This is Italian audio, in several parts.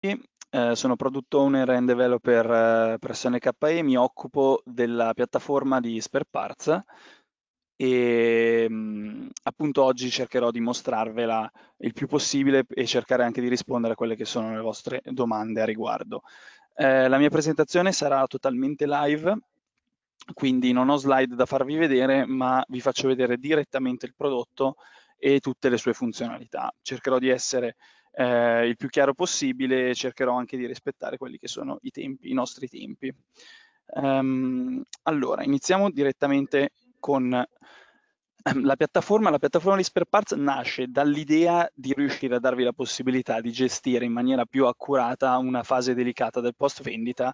Eh, sono product owner and developer eh, presso NKE, mi occupo della piattaforma di Spare Parts e mh, mm, appunto oggi cercherò di mostrarvela il più possibile e cercare anche di rispondere a quelle che sono le vostre domande a riguardo. Eh, la mia presentazione sarà totalmente live, quindi non ho slide da farvi vedere, ma vi faccio vedere direttamente il prodotto e tutte le sue funzionalità. Cercherò di essere eh, il più chiaro possibile e cercherò anche di rispettare quelli che sono i, tempi, i nostri tempi. Um, allora, iniziamo direttamente con ehm, la piattaforma, la piattaforma di Spare Parts nasce dall'idea di riuscire a darvi la possibilità di gestire in maniera più accurata una fase delicata del post vendita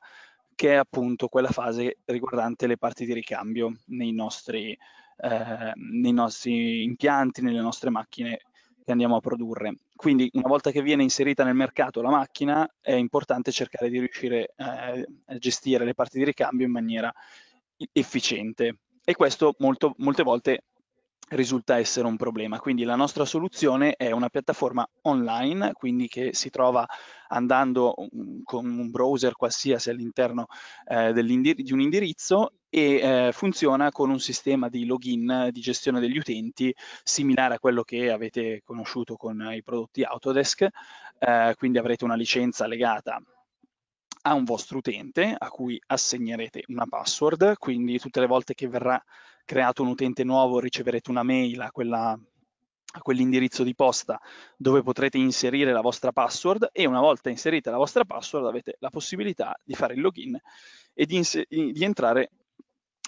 che è appunto quella fase riguardante le parti di ricambio nei nostri, eh, nei nostri impianti, nelle nostre macchine che andiamo a produrre. Quindi una volta che viene inserita nel mercato la macchina è importante cercare di riuscire eh, a gestire le parti di ricambio in maniera efficiente e questo molto, molte volte risulta essere un problema. Quindi la nostra soluzione è una piattaforma online, quindi che si trova andando mm, con un browser qualsiasi all'interno eh, di un indirizzo e eh, funziona con un sistema di login di gestione degli utenti similare a quello che avete conosciuto con i prodotti Autodesk, eh, quindi avrete una licenza legata a un vostro utente a cui assegnerete una password, quindi tutte le volte che verrà creato un utente nuovo riceverete una mail a quella a quell'indirizzo di posta dove potrete inserire la vostra password e una volta inserita la vostra password avete la possibilità di fare il login e di, di entrare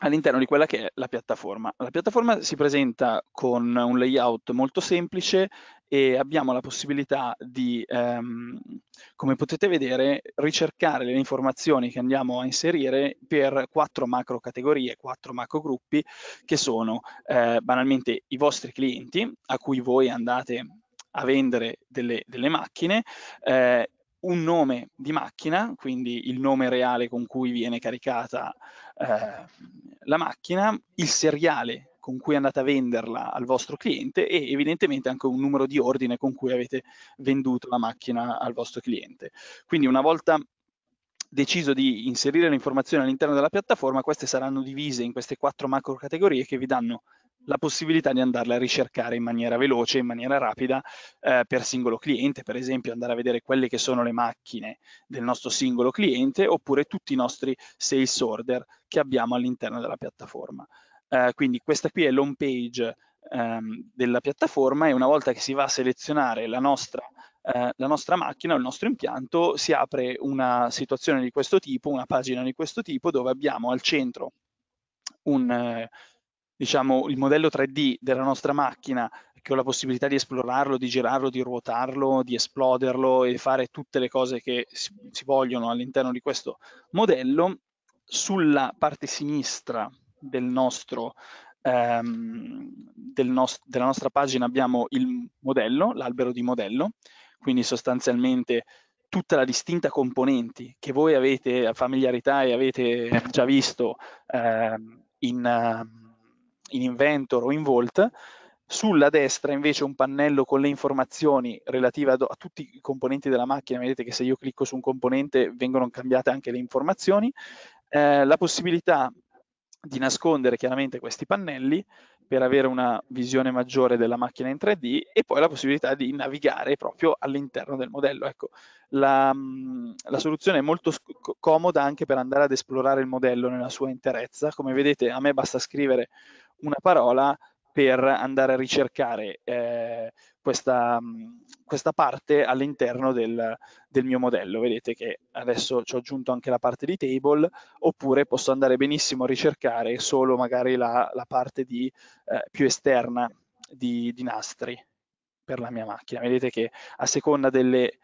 all'interno di quella che è la piattaforma. La piattaforma si presenta con un layout molto semplice e abbiamo la possibilità di, ehm, come potete vedere, ricercare le informazioni che andiamo a inserire per quattro macro categorie, quattro macro gruppi, che sono eh, banalmente i vostri clienti a cui voi andate a vendere delle, delle macchine, eh, un nome di macchina, quindi il nome reale con cui viene caricata eh, la macchina, il seriale con cui andate a venderla al vostro cliente e evidentemente anche un numero di ordine con cui avete venduto la macchina al vostro cliente. Quindi una volta deciso di inserire le informazioni all'interno della piattaforma, queste saranno divise in queste quattro macro categorie che vi danno la possibilità di andarle a ricercare in maniera veloce, in maniera rapida eh, per singolo cliente, per esempio andare a vedere quelle che sono le macchine del nostro singolo cliente oppure tutti i nostri sales order che abbiamo all'interno della piattaforma. Eh, quindi questa qui è l'home page ehm, della piattaforma e una volta che si va a selezionare la nostra eh, la nostra macchina o il nostro impianto si apre una situazione di questo tipo, una pagina di questo tipo dove abbiamo al centro un, eh, diciamo, il modello 3D della nostra macchina che ho la possibilità di esplorarlo, di girarlo, di ruotarlo, di esploderlo e fare tutte le cose che si, si vogliono all'interno di questo modello, sulla parte sinistra del nostro, ehm, del nost della nostra pagina abbiamo il modello, l'albero di modello, quindi sostanzialmente tutta la distinta componenti che voi avete familiarità e avete già visto ehm, in... Uh, in Inventor o in Vault. sulla destra invece un pannello con le informazioni relative a, tutti i componenti della macchina, vedete che se io clicco su un componente vengono cambiate anche le informazioni, eh, la possibilità di nascondere chiaramente questi pannelli per avere una visione maggiore della macchina in 3D e poi la possibilità di navigare proprio all'interno del modello. Ecco, la, la soluzione è molto comoda anche per andare ad esplorare il modello nella sua interezza, come vedete a me basta scrivere una parola per andare a ricercare eh, questa, mm, questa, parte all'interno del, del, mio modello. Vedete che adesso ci ho aggiunto anche la parte di table, oppure posso andare benissimo a ricercare solo magari la, la parte di, eh, più esterna di, di nastri per la mia macchina. Vedete che a seconda delle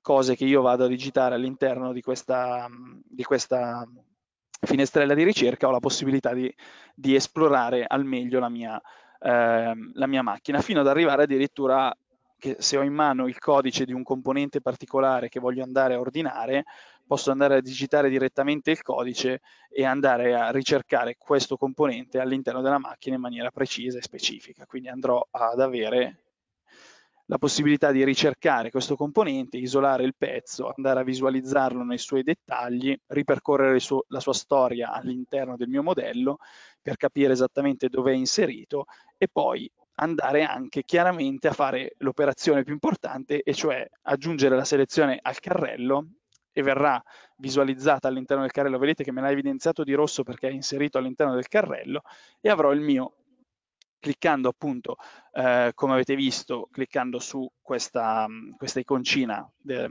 cose che io vado a digitare all'interno di questa, mm, di questa finestrella di ricerca ho la possibilità di, di esplorare al meglio la mia, ehm, la mia macchina, fino ad arrivare addirittura che se ho in mano il codice di un componente particolare che voglio andare a ordinare, posso andare a digitare direttamente il codice e andare a ricercare questo componente all'interno della macchina in maniera precisa e specifica. Quindi andrò ad avere la possibilità di ricercare questo componente, isolare il pezzo, andare a visualizzarlo nei suoi dettagli, ripercorrere suo, la sua storia all'interno del mio modello per capire esattamente dove è inserito e poi andare anche chiaramente a fare l'operazione più importante, e cioè aggiungere la selezione al carrello e verrà visualizzata all'interno del carrello. Vedete che me l'ha evidenziato di rosso perché è inserito all'interno del carrello e avrò il mio cliccando appunto, eh, come avete visto, cliccando su questa, questa iconcina de,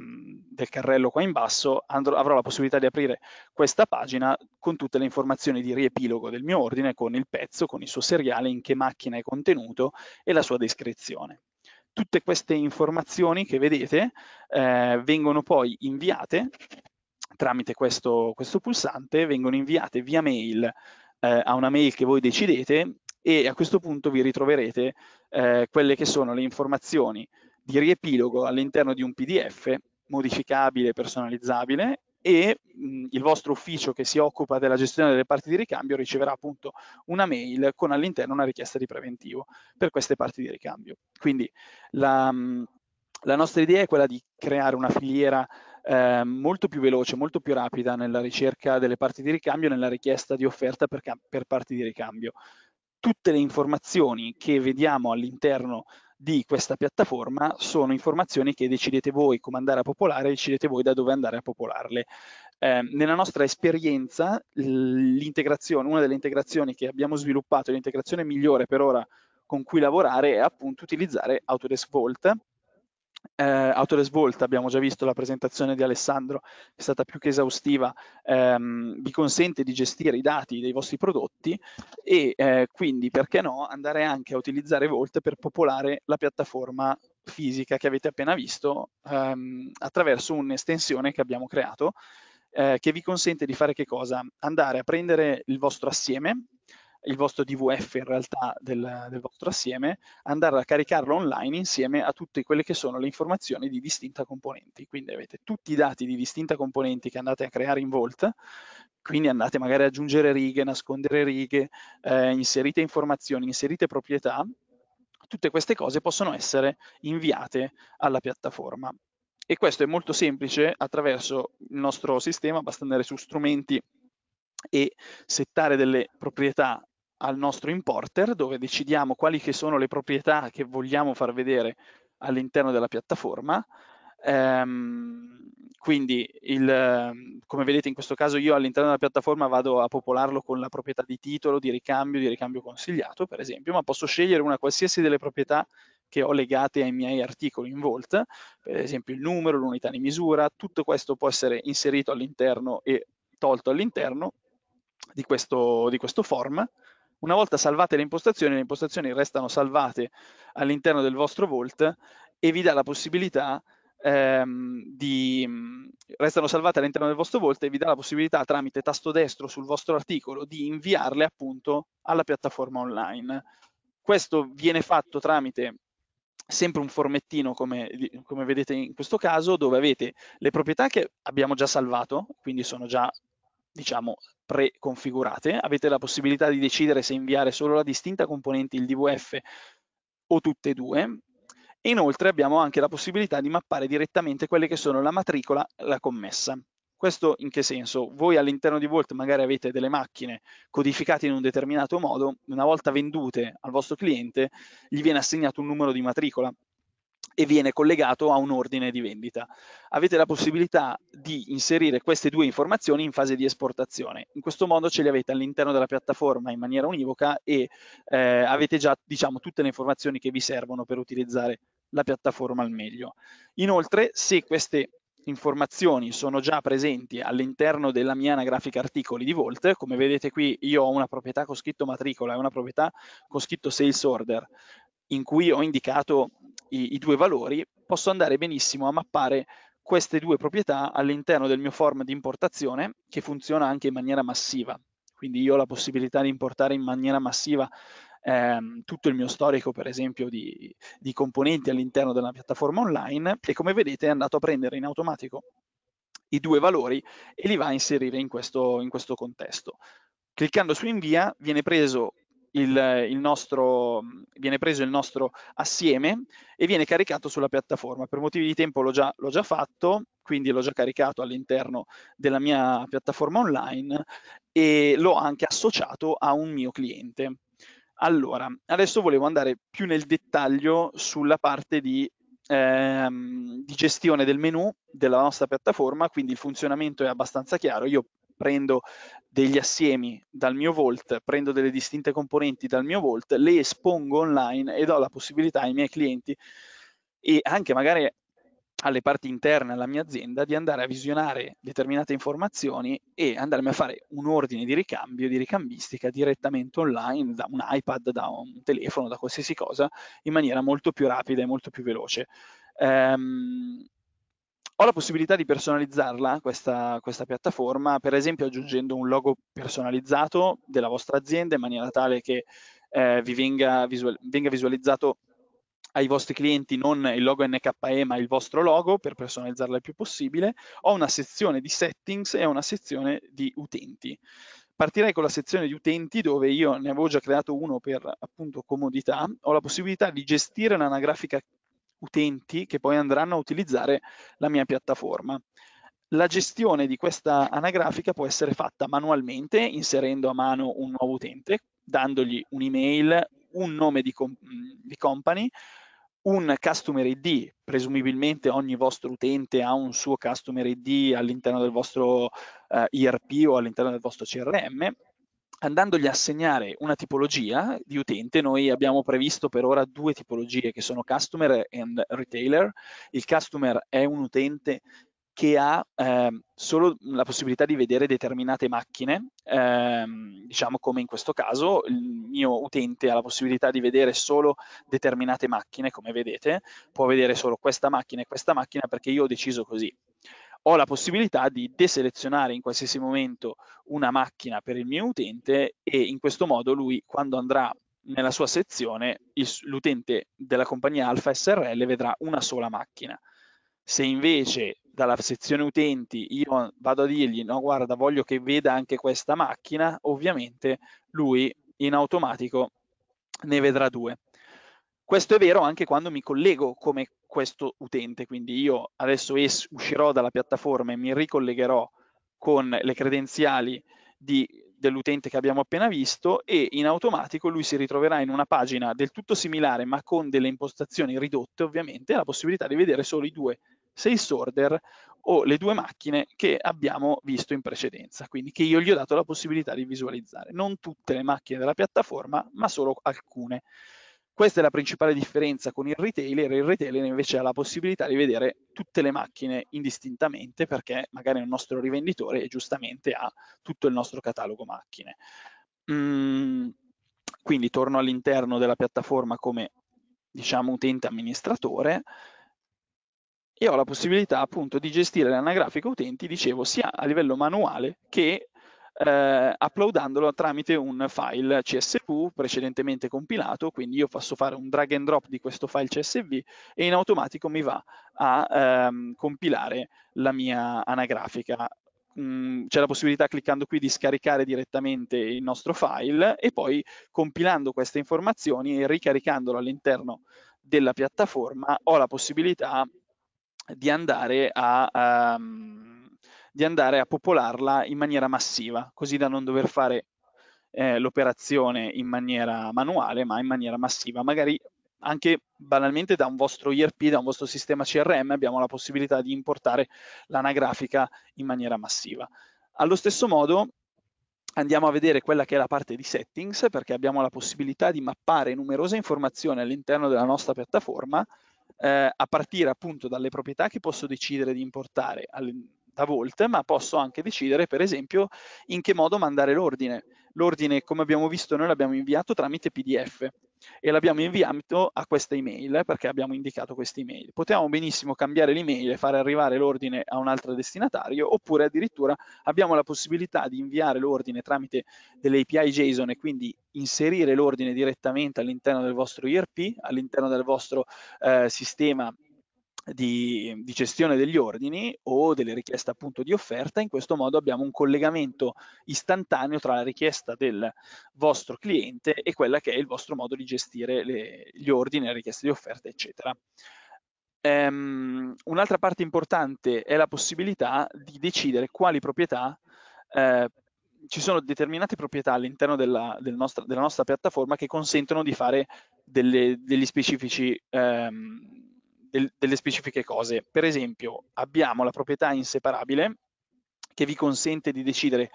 del carrello qua in basso, andrò, avrò la possibilità di aprire questa pagina con tutte le informazioni di riepilogo del mio ordine, con il pezzo, con il suo seriale, in che macchina è contenuto e la sua descrizione. Tutte queste informazioni che vedete eh, vengono poi inviate tramite questo, questo pulsante, vengono inviate via mail eh, a una mail che voi decidete e a questo punto vi ritroverete eh, quelle che sono le informazioni di riepilogo all'interno di un PDF modificabile, personalizzabile e mh, il vostro ufficio che si occupa della gestione delle parti di ricambio riceverà appunto una mail con all'interno una richiesta di preventivo per queste parti di ricambio. Quindi la, la nostra idea è quella di creare una filiera eh, molto più veloce, molto più rapida nella ricerca delle parti di ricambio, nella richiesta di offerta per, per parti di ricambio tutte le informazioni che vediamo all'interno di questa piattaforma sono informazioni che decidete voi come andare a popolare, decidete voi da dove andare a popolarle. Eh, nella nostra esperienza, l'integrazione, una delle integrazioni che abbiamo sviluppato, l'integrazione migliore per ora con cui lavorare è appunto utilizzare Autodesk Vault eh, Autodesk Volt, abbiamo già visto la presentazione di Alessandro, è stata più che esaustiva, ehm, vi consente di gestire i dati dei vostri prodotti e eh, quindi perché no andare anche a utilizzare Volt per popolare la piattaforma fisica che avete appena visto ehm, attraverso un'estensione che abbiamo creato eh, che vi consente di fare che cosa? Andare a prendere il vostro assieme il vostro DVF in realtà del, del vostro assieme, andare a caricarlo online insieme a tutte quelle che sono le informazioni di distinta componenti. Quindi avete tutti i dati di distinta componenti che andate a creare in Vault, quindi andate magari ad aggiungere righe, nascondere righe, eh, inserite informazioni, inserite proprietà, tutte queste cose possono essere inviate alla piattaforma. E questo è molto semplice attraverso il nostro sistema, basta andare su strumenti e settare delle proprietà al nostro importer dove decidiamo quali sono le proprietà che vogliamo far vedere all'interno della piattaforma. Ehm, quindi, il, come vedete in questo caso io all'interno della piattaforma vado a popolarlo con la proprietà di titolo, di ricambio, di ricambio consigliato, per esempio, ma posso scegliere una qualsiasi delle proprietà che ho legate ai miei articoli in Volt, per esempio il numero, l'unità di misura, tutto questo può essere inserito all'interno e tolto all'interno di di questo form una volta salvate le impostazioni, le impostazioni restano salvate all'interno del vostro Vault e vi dà la possibilità ehm, di, mm, restano salvate all'interno del vostro Vault e vi dà la possibilità tramite tasto destro sul vostro articolo di inviarle appunto alla piattaforma online. Questo viene fatto tramite sempre un formettino come, come vedete in questo caso dove avete le proprietà che abbiamo già salvato, quindi sono già diciamo preconfigurate, avete la possibilità di decidere se inviare solo la distinta componente il DVF o tutte e due, e inoltre abbiamo anche la possibilità di mappare direttamente quelle che sono la matricola e la commessa. Questo in che senso? Voi all'interno di Volt magari avete delle macchine codificate in un determinato modo, una volta vendute al vostro cliente gli viene assegnato un numero di matricola e viene collegato a un ordine di vendita. Avete la possibilità di inserire queste due informazioni in fase di esportazione. In questo modo ce le avete all'interno della piattaforma in maniera univoca e eh, avete già diciamo, tutte le informazioni che vi servono per utilizzare la piattaforma al meglio. Inoltre, se queste informazioni sono già presenti all'interno della mia anagrafica articoli di Volt, come vedete qui io ho una proprietà con scritto matricola e una proprietà con scritto sales order, in cui ho indicato i, i due valori, posso andare benissimo a mappare queste due proprietà all'interno del mio form di importazione che funziona anche in maniera massiva. Quindi io ho la possibilità di importare in maniera massiva ehm, tutto il mio storico, per esempio, di, di componenti all'interno della piattaforma online e come vedete è andato a prendere in automatico i due valori e li va a inserire in questo, in questo contesto. Cliccando su invia viene preso il, il nostro, viene preso il nostro assieme e viene caricato sulla piattaforma. Per motivi di tempo l'ho già, l'ho già fatto, quindi l'ho già caricato all'interno della mia piattaforma online e l'ho anche associato a un mio cliente. Allora, adesso volevo andare più nel dettaglio sulla parte di, ehm, di gestione del menu della nostra piattaforma, quindi il funzionamento è abbastanza chiaro. Io prendo degli assiemi dal mio Volt, prendo delle distinte componenti dal mio Volt, le espongo online e do la possibilità ai miei clienti e anche magari alle parti interne alla mia azienda di andare a visionare determinate informazioni e andarmi a fare un ordine di ricambio, di ricambistica direttamente online da un iPad, da un telefono, da qualsiasi cosa in maniera molto più rapida e molto più veloce. Um, ho la possibilità di personalizzarla, questa, questa piattaforma, per esempio aggiungendo un logo personalizzato della vostra azienda in maniera tale che eh, vi venga, visual venga visualizzato ai vostri clienti non il logo NKE ma il vostro logo per personalizzarla il più possibile, ho una sezione di settings e una sezione di utenti. Partirei con la sezione di utenti dove io ne avevo già creato uno per appunto comodità, ho la possibilità di gestire un'anagrafica utenti che poi andranno a utilizzare la mia piattaforma. La gestione di questa anagrafica può essere fatta manualmente inserendo a mano un nuovo utente, dandogli un'email, un nome di, com di company, un customer ID, presumibilmente ogni vostro utente ha un suo customer ID all'interno del vostro eh, ERP o all'interno del vostro CRM andandogli a assegnare una tipologia di utente, noi abbiamo previsto per ora due tipologie che sono customer e retailer. Il customer è un utente che ha eh, solo la possibilità di vedere determinate macchine, ehm, diciamo come in questo caso il mio utente ha la possibilità di vedere solo determinate macchine, come vedete, può vedere solo questa macchina e questa macchina perché io ho deciso così ho la possibilità di deselezionare in qualsiasi momento una macchina per il mio utente e in questo modo lui quando andrà nella sua sezione l'utente della compagnia Alfa SRL vedrà una sola macchina. Se invece dalla sezione utenti io vado a dirgli no guarda voglio che veda anche questa macchina, ovviamente lui in automatico ne vedrà due. Questo è vero anche quando mi collego come questo utente, quindi io adesso es- uscirò dalla piattaforma e mi ricollegherò con le credenziali di, dell'utente che abbiamo appena visto e in automatico lui si ritroverà in una pagina del tutto similare ma con delle impostazioni ridotte ovviamente la possibilità di vedere solo i due sales order o le due macchine che abbiamo visto in precedenza, quindi che io gli ho dato la possibilità di visualizzare. Non tutte le macchine della piattaforma, ma solo alcune. Questa è la principale differenza con il retailer, il retailer invece ha la possibilità di vedere tutte le macchine indistintamente perché magari è un nostro rivenditore e giustamente ha tutto il nostro catalogo macchine. Mm, quindi torno all'interno della piattaforma come diciamo utente amministratore e ho la possibilità appunto di gestire l'anagrafica utenti, dicevo, sia a livello manuale che eh, uploadandolo tramite un file CSV precedentemente compilato, quindi io posso fare un drag and drop di questo file CSV e in automatico mi va a ehm, compilare la mia anagrafica mm, c'è la possibilità cliccando qui di scaricare direttamente il nostro file e poi compilando queste informazioni e ricaricandolo all'interno della piattaforma ho la possibilità di andare a um, di andare a popolarla in maniera massiva, così da non dover fare eh, l'operazione in maniera manuale, ma in maniera massiva. Magari anche banalmente da un vostro IRP, da un vostro sistema CRM, abbiamo la possibilità di importare l'anagrafica in maniera massiva. Allo stesso modo, andiamo a vedere quella che è la parte di settings, perché abbiamo la possibilità di mappare numerose informazioni all'interno della nostra piattaforma, eh, a partire appunto dalle proprietà che posso decidere di importare da Volt, ma posso anche decidere, per esempio, in che modo mandare l'ordine. L'ordine, come abbiamo visto, noi l'abbiamo inviato tramite PDF e l'abbiamo inviato a questa email eh, perché abbiamo indicato questa email. Potevamo benissimo cambiare l'email e fare arrivare l'ordine a un altro destinatario oppure addirittura abbiamo la possibilità di inviare l'ordine tramite delle API JSON e quindi inserire l'ordine direttamente all'interno del vostro IRP, all'interno del vostro eh, sistema di, di, gestione degli ordini o delle richieste appunto di offerta, in questo modo abbiamo un collegamento istantaneo tra la richiesta del vostro cliente e quella che è il vostro modo di gestire le, gli ordini, le richieste di offerta, eccetera. Um, un'altra parte importante è la possibilità di decidere quali proprietà eh, ci sono determinate proprietà all'interno della, del nostra, della nostra piattaforma che consentono di fare delle, degli specifici ehm, del, delle specifiche cose. Per esempio, abbiamo la proprietà inseparabile che vi consente di decidere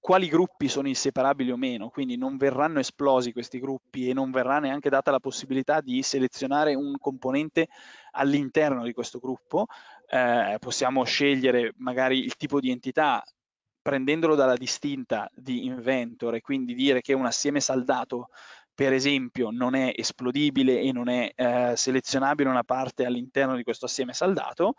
quali gruppi sono inseparabili o meno, quindi non verranno esplosi questi gruppi e non verrà neanche data la possibilità di selezionare un componente all'interno di questo gruppo. Eh, possiamo scegliere magari il tipo di entità prendendolo dalla distinta di inventor e quindi dire che un assieme saldato per esempio non è esplodibile e non è eh, selezionabile una parte all'interno di questo assieme saldato,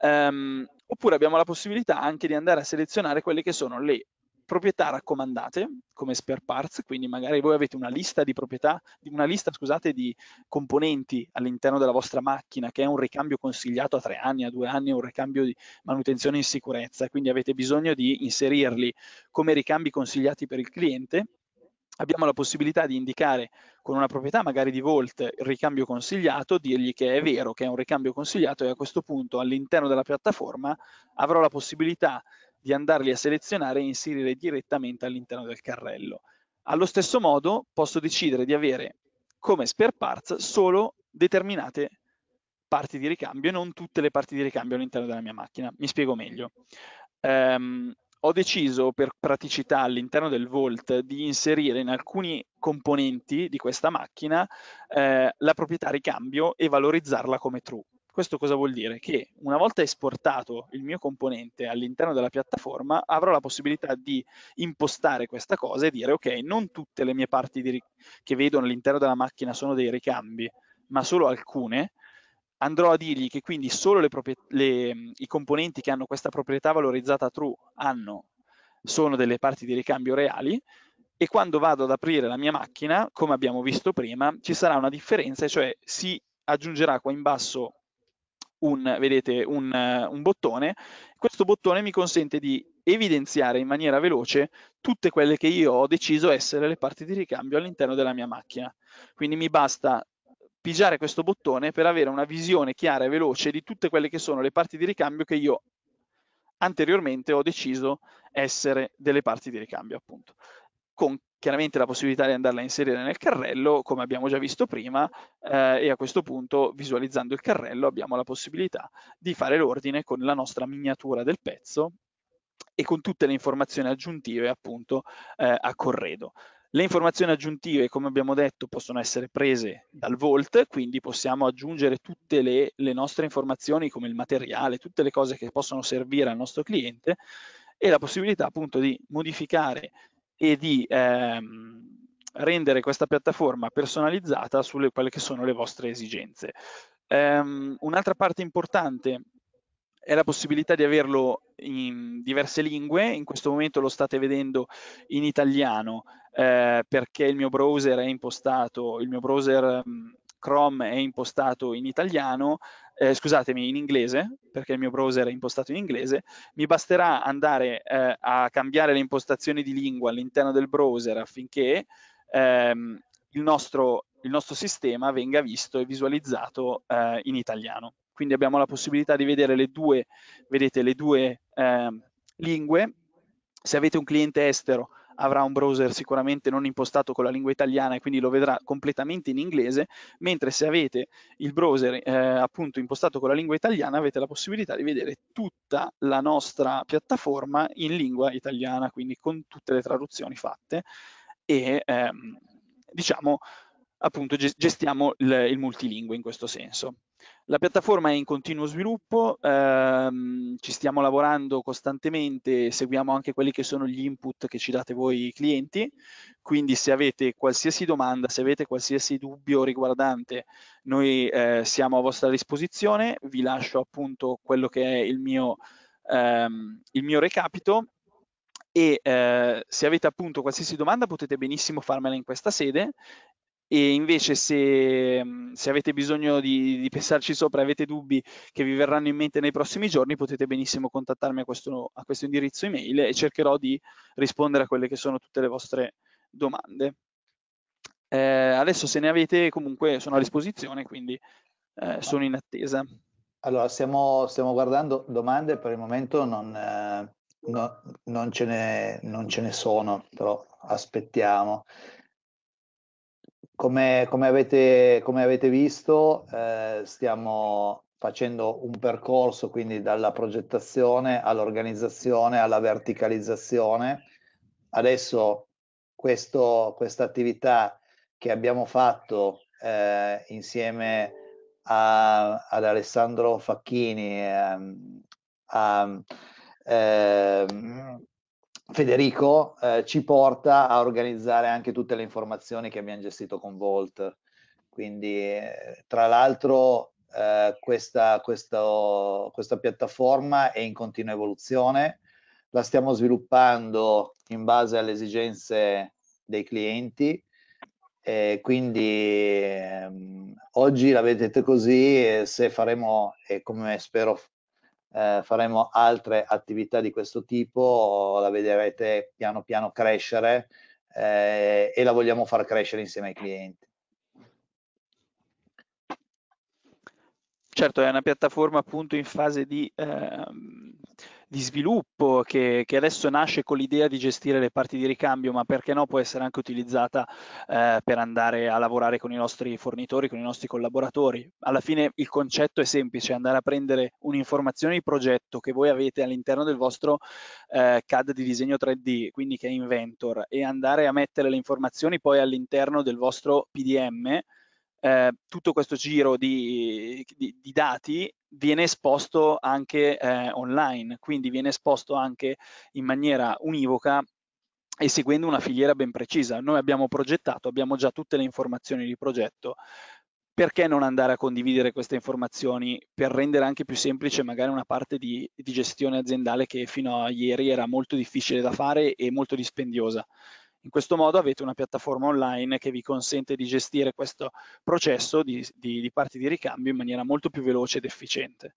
ehm, oppure abbiamo la possibilità anche di andare a selezionare quelle che sono le proprietà raccomandate come spare parts, quindi magari voi avete una lista di proprietà, una lista scusate, di componenti all'interno della vostra macchina che è un ricambio consigliato a tre anni, a due anni, un ricambio di manutenzione in sicurezza, quindi avete bisogno di inserirli come ricambi consigliati per il cliente abbiamo la possibilità di indicare con una proprietà magari di volt il ricambio consigliato, dirgli che è vero che è un ricambio consigliato e a questo punto all'interno della piattaforma avrò la possibilità di andarli a selezionare e inserire direttamente all'interno del carrello. Allo stesso modo posso decidere di avere come spare parts solo determinate parti di ricambio e non tutte le parti di ricambio all'interno della mia macchina. Mi spiego meglio. Um, ho deciso per praticità all'interno del Volt di inserire in alcuni componenti di questa macchina eh, la proprietà ricambio e valorizzarla come true. Questo cosa vuol dire? Che una volta esportato il mio componente all'interno della piattaforma avrò la possibilità di impostare questa cosa e dire ok, non tutte le mie parti che vedo all'interno della macchina sono dei ricambi, ma solo alcune, andrò a dirgli che quindi solo le le, mm, i componenti che hanno questa proprietà valorizzata true hanno, sono delle parti di ricambio reali e quando vado ad aprire la mia macchina, come abbiamo visto prima, ci sarà una differenza, cioè si aggiungerà qua in basso un, vedete, un, eh, un bottone, questo bottone mi consente di evidenziare in maniera veloce tutte quelle che io ho deciso essere le parti di ricambio all'interno della mia macchina. Quindi mi basta pigiare questo bottone per avere una visione chiara e veloce di tutte quelle che sono le parti di ricambio che io anteriormente ho deciso essere delle parti di ricambio appunto con chiaramente la possibilità di andarla a inserire nel carrello come abbiamo già visto prima eh, e a questo punto visualizzando il carrello abbiamo la possibilità di fare l'ordine con la nostra miniatura del pezzo e con tutte le informazioni aggiuntive appunto eh, a corredo. Le informazioni aggiuntive, come abbiamo detto, possono essere prese dal Volt, quindi possiamo aggiungere tutte le, le, nostre informazioni come il materiale, tutte le cose che possono servire al nostro cliente e la possibilità appunto di modificare e di ehm, rendere questa piattaforma personalizzata sulle quelle che sono le vostre esigenze. Um, un'altra parte importante è la possibilità di averlo in diverse lingue, in questo momento lo state vedendo in italiano eh, perché il mio browser è impostato, il mio browser mm, Chrome è impostato in italiano, eh, scusatemi, in inglese, perché il mio browser è impostato in inglese, mi basterà andare eh, a cambiare le impostazioni di lingua all'interno del browser affinché ehm, il, nostro, il, nostro, sistema venga visto e visualizzato eh, in italiano quindi abbiamo la possibilità di vedere le due, vedete, le due eh, lingue. Se avete un cliente estero avrà un browser sicuramente non impostato con la lingua italiana e quindi lo vedrà completamente in inglese, mentre se avete il browser eh, appunto impostato con la lingua italiana avete la possibilità di vedere tutta la nostra piattaforma in lingua italiana, quindi con tutte le traduzioni fatte e ehm, diciamo appunto gestiamo il, il multilingue in questo senso. La piattaforma è in continuo sviluppo, ehm, ci stiamo lavorando costantemente, seguiamo anche quelli che sono gli input che ci date voi i clienti, quindi se avete qualsiasi domanda, se avete qualsiasi dubbio riguardante, noi eh, siamo a vostra disposizione, vi lascio appunto quello che è il mio, ehm, il mio recapito e eh, se avete appunto qualsiasi domanda potete benissimo farmela in questa sede e invece se, mm, se avete bisogno di, di, pensarci sopra, avete dubbi che vi verranno in mente nei prossimi giorni, potete benissimo contattarmi a questo, a questo indirizzo email e cercherò di rispondere a quelle che sono tutte le vostre domande. Eh, adesso se ne avete comunque sono a disposizione, quindi eh, sono in attesa. Allora, stiamo, stiamo, guardando domande, per il momento non, eh, no, non, ce ne, non ce ne sono, però aspettiamo come, come, avete, come avete, visto, eh, stiamo facendo un percorso quindi dalla progettazione all'organizzazione alla verticalizzazione. Adesso questo, questa attività che abbiamo fatto eh, insieme a, ad Alessandro Facchini, eh, a, eh, Federico eh, ci porta a organizzare anche tutte le informazioni che abbiamo gestito con Volt. Quindi, eh, tra l'altro, eh, questa, questo, questa, piattaforma è in continua evoluzione, la stiamo sviluppando in base alle esigenze dei clienti. quindi ehm, oggi la vedete così, se faremo, e come spero eh, faremo altre attività di questo tipo, la vedrete piano piano crescere eh, e la vogliamo far crescere insieme ai clienti. Certo, è una piattaforma appunto in fase di eh, di sviluppo che, che, adesso nasce con l'idea di gestire le parti di ricambio, ma perché no può essere anche utilizzata eh, per andare a lavorare con i nostri fornitori, con i nostri collaboratori. Alla fine il concetto è semplice, andare a prendere un'informazione di progetto che voi avete all'interno del vostro eh, CAD di disegno 3D, quindi che è Inventor, e andare a mettere le informazioni poi all'interno del vostro PDM. Eh, tutto questo giro di, di, di, dati viene esposto anche eh, online, quindi viene esposto anche in maniera univoca e seguendo una filiera ben precisa. Noi abbiamo progettato, abbiamo già tutte le informazioni di progetto, perché non andare a condividere queste informazioni per rendere anche più semplice magari una parte di, di, gestione aziendale che fino a ieri era molto difficile da fare e molto dispendiosa. In questo modo avete una piattaforma online che vi consente di gestire questo processo di, di, di parti di ricambio in maniera molto più veloce ed efficiente.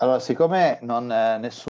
Allora, siccome non, eh, nessuno